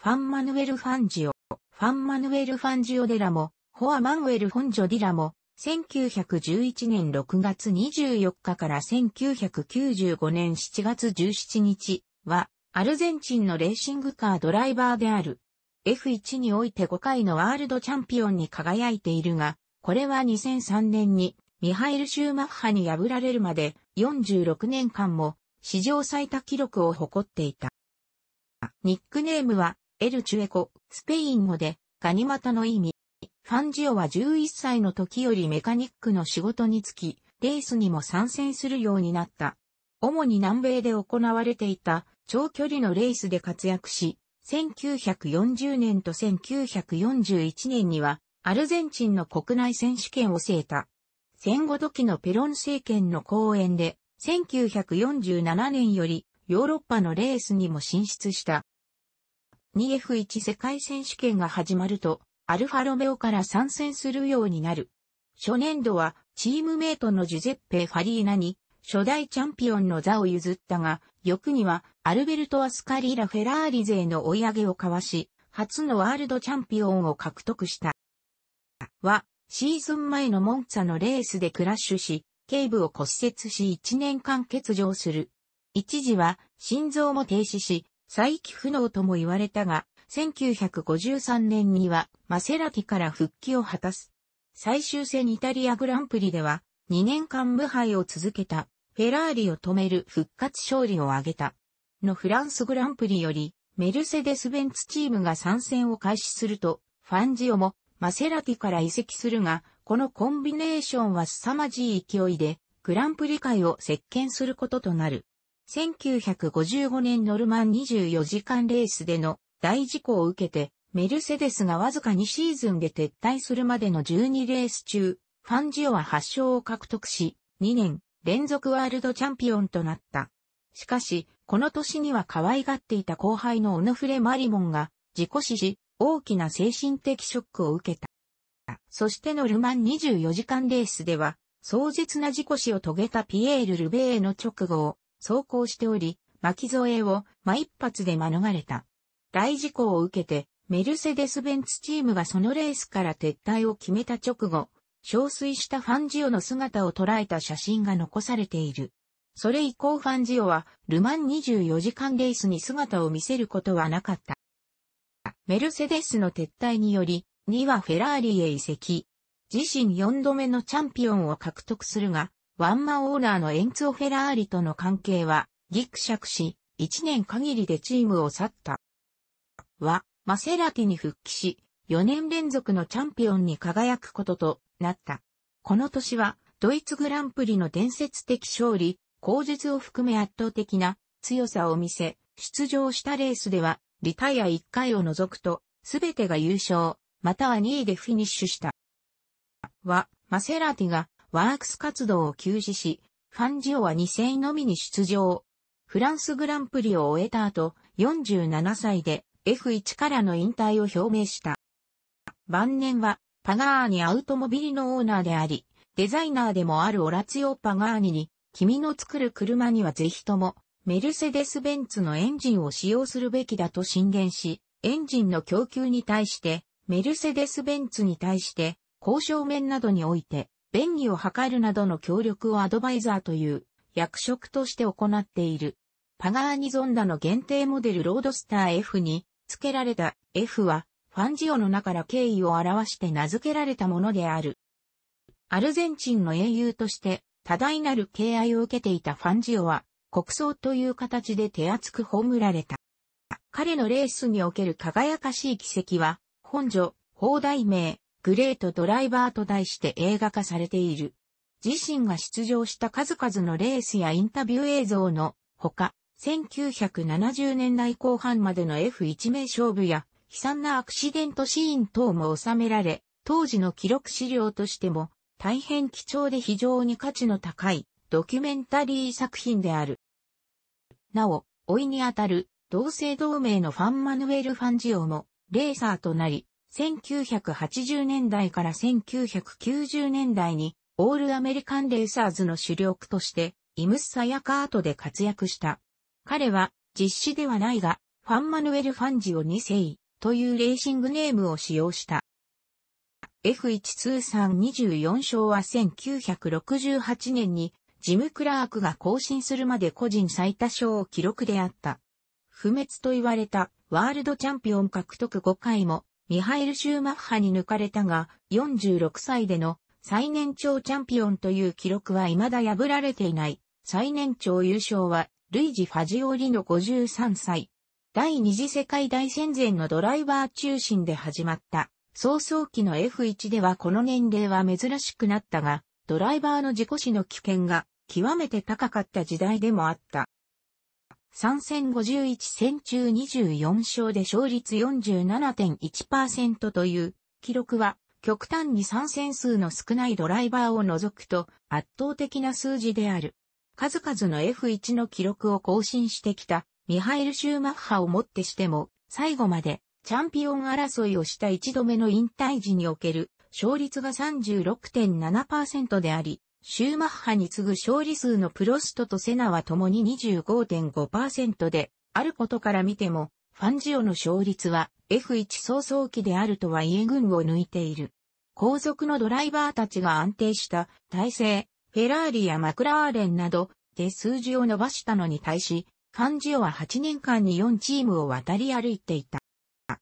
ファンマヌエル・ファンジオ、ファンマヌエル・ファンジオ・デラモ、ホア・マンウェル・フォンジョ・ディラモ、1911年6月24日から1995年7月17日は、アルゼンチンのレーシングカードライバーである。F1 において5回のワールドチャンピオンに輝いているが、これは2003年にミハエル・シューマッハに破られるまで46年間も史上最多記録を誇っていた。ニックネームはエルチュエコ、スペイン語で、ガニ股の意味。ファンジオは11歳の時よりメカニックの仕事につき、レースにも参戦するようになった。主に南米で行われていた長距離のレースで活躍し、1940年と1941年にはアルゼンチンの国内選手権を制た。戦後時のペロン政権の講演で、1947年よりヨーロッパのレースにも進出した。2F1 世界選手権が始まると、アルファロメオから参戦するようになる。初年度は、チームメイトのジュゼッペ・ファリーナに、初代チャンピオンの座を譲ったが、翌には、アルベルト・アスカリーラ・フェラーリ勢の追い上げをかわし、初のワールドチャンピオンを獲得した。は、シーズン前のモンツァのレースでクラッシュし、頸部を骨折し1年間欠場する。一時は、心臓も停止し、再起不能とも言われたが、1953年にはマセラティから復帰を果たす。最終戦イタリアグランプリでは2年間無敗を続けたフェラーリを止める復活勝利を挙げた。のフランスグランプリよりメルセデス・ベンツチームが参戦を開始すると、ファンジオもマセラティから移籍するが、このコンビネーションは凄まじい勢いで、グランプリ界を席巻することとなる。1955年ノルマン24時間レースでの大事故を受けて、メルセデスがわずか2シーズンで撤退するまでの12レース中、ファンジオは8勝を獲得し、2年連続ワールドチャンピオンとなった。しかし、この年には可愛がっていた後輩のオノフレ・マリモンが事故死し、大きな精神的ショックを受けた。そしてノルマン24時間レースでは、壮絶な事故死を遂げたピエール・ルベーの直後を走行しており、巻き添えをま、一発で免れた。大事故を受けて、メルセデス・ベンツチームがそのレースから撤退を決めた直後、憔悴したファンジオの姿を捉えた写真が残されている。それ以降ファンジオは、ルマン24時間レースに姿を見せることはなかった。メルセデスの撤退により、2はフェラーリへ移籍。自身4度目のチャンピオンを獲得するが、ワンマンオーナーのエンツォ・フェラーリとの関係は、ギクシャクし、1年限りでチームを去った。は、マセラティに復帰し、4年連続のチャンピオンに輝くこととなった。この年は、ドイツグランプリの伝説的勝利、口述を含め圧倒的な強さを見せ、出場したレースでは、リタイア1回を除くと、すべてが優勝、または2位でフィニッシュした。は、マセラティがワークス活動を休止し、ファンジオは2戦のみに出場。フランスグランプリを終えた後、47歳で F1 からの引退を表明した。晩年は、パガーニアウトモビリのオーナーであり、デザイナーでもあるオラツヨ・オ・パガーニに、君の作る車にはぜひとも、メルセデス・ベンツのエンジンを使用するべきだと進言し、エンジンの供給に対して、メルセデス・ベンツに対して、交渉面などにおいて、便宜を図るなどの協力をアドバイザーという役職として行っている。パガーニゾンダの限定モデルロードスター F に付けられた F はファンジオの名から敬意を表して名付けられたものである。アルゼンチンの英雄として多大なる敬愛を受けていたファンジオは国葬という形で手厚く葬られた。彼のレースにおける輝かしい奇跡は、本所、法題名、グレートドライバーと題して映画化されている。自身が出場した数々のレースやインタビュー映像のほか、1970年代後半までの F1 名勝負や悲惨なアクシデントシーン等も収められ、当時の記録資料としても大変貴重で非常に価値の高いドキュメンタリー作品である。なお、老いにあたる同姓同名のファンマヌエル・ファンジオもレーサーとなり、1980年代から1990年代に、オールアメリカンレーサーズの主力として、イムッサやカートで活躍した。彼は、実施ではないが、ファンマヌエル・ファンジオ2世というレーシングネームを使用した。F1 通算24勝は1968年にジム・クラークが更新するまで個人最多勝を記録であった。不滅と言われたワールドチャンピオン獲得5回もミハイル・シューマッハに抜かれたが、46歳での最年長チャンピオンという記録は未だ破られていない。最年長優勝は、ルイジ・ファジオリの53歳。第二次世界大戦前のドライバー中心で始まった。早々期の F1 ではこの年齢は珍しくなったが、ドライバーの事故死の危険が極めて高かった時代でもあった。3戦51戦中24勝で勝率47.1%という記録は極端に参戦数の少ないドライバーを除くと圧倒的な数字である。数々の F1 の記録を更新してきたミハイル・シューマッハをもってしても最後までチャンピオン争いをした一度目の引退時における勝率が36.7%であり、シューマッハに次ぐ勝利数のプロストとセナは共に25.5%で、あることから見ても、ファンジオの勝率は F1 早々期であるとはいえ群を抜いている。後続のドライバーたちが安定した体制、フェラーリやマクラーレンなどで数字を伸ばしたのに対し、ファンジオは8年間に4チームを渡り歩いていた。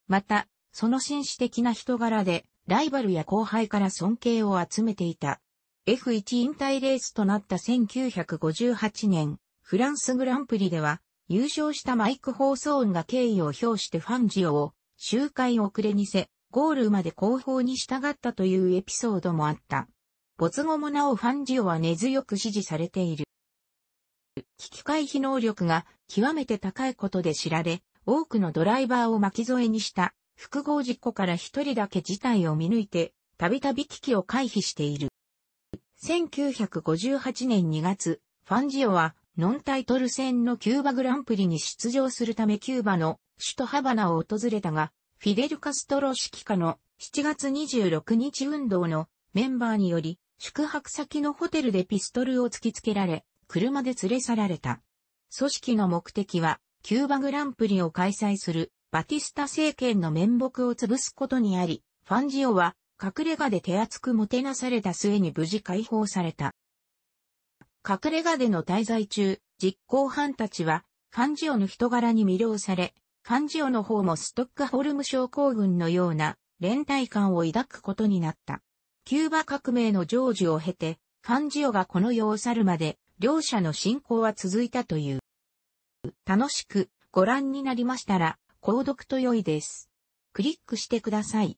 また、その紳士的な人柄で、ライバルや後輩から尊敬を集めていた。F1 引退レースとなった1958年、フランスグランプリでは、優勝したマイク・ホーソーンが敬意を表してファンジオを、周回遅れにせ、ゴールまで後方に従ったというエピソードもあった。没後もなおファンジオは根強く支持されている。危機回避能力が極めて高いことで知られ、多くのドライバーを巻き添えにした複合事故から一人だけ事態を見抜いて、たびたび危機を回避している。1958年2月、ファンジオはノンタイトル戦のキューバグランプリに出場するためキューバの首都ハバナを訪れたが、フィデル・カストロ指揮下の7月26日運動のメンバーにより、宿泊先のホテルでピストルを突きつけられ、車で連れ去られた。組織の目的は、キューバグランプリを開催するバティスタ政権の面目を潰すことにあり、ファンジオは隠れ家で手厚くもてなされた末に無事解放された。隠れ家での滞在中、実行犯たちは、ファンジオの人柄に魅了され、ファンジオの方もストックホルム症候群のような連帯感を抱くことになった。キューバ革命の成就を経て、ファンジオがこの世を去るまで、両者の信仰は続いたという。楽しくご覧になりましたら、購読と良いです。クリックしてください。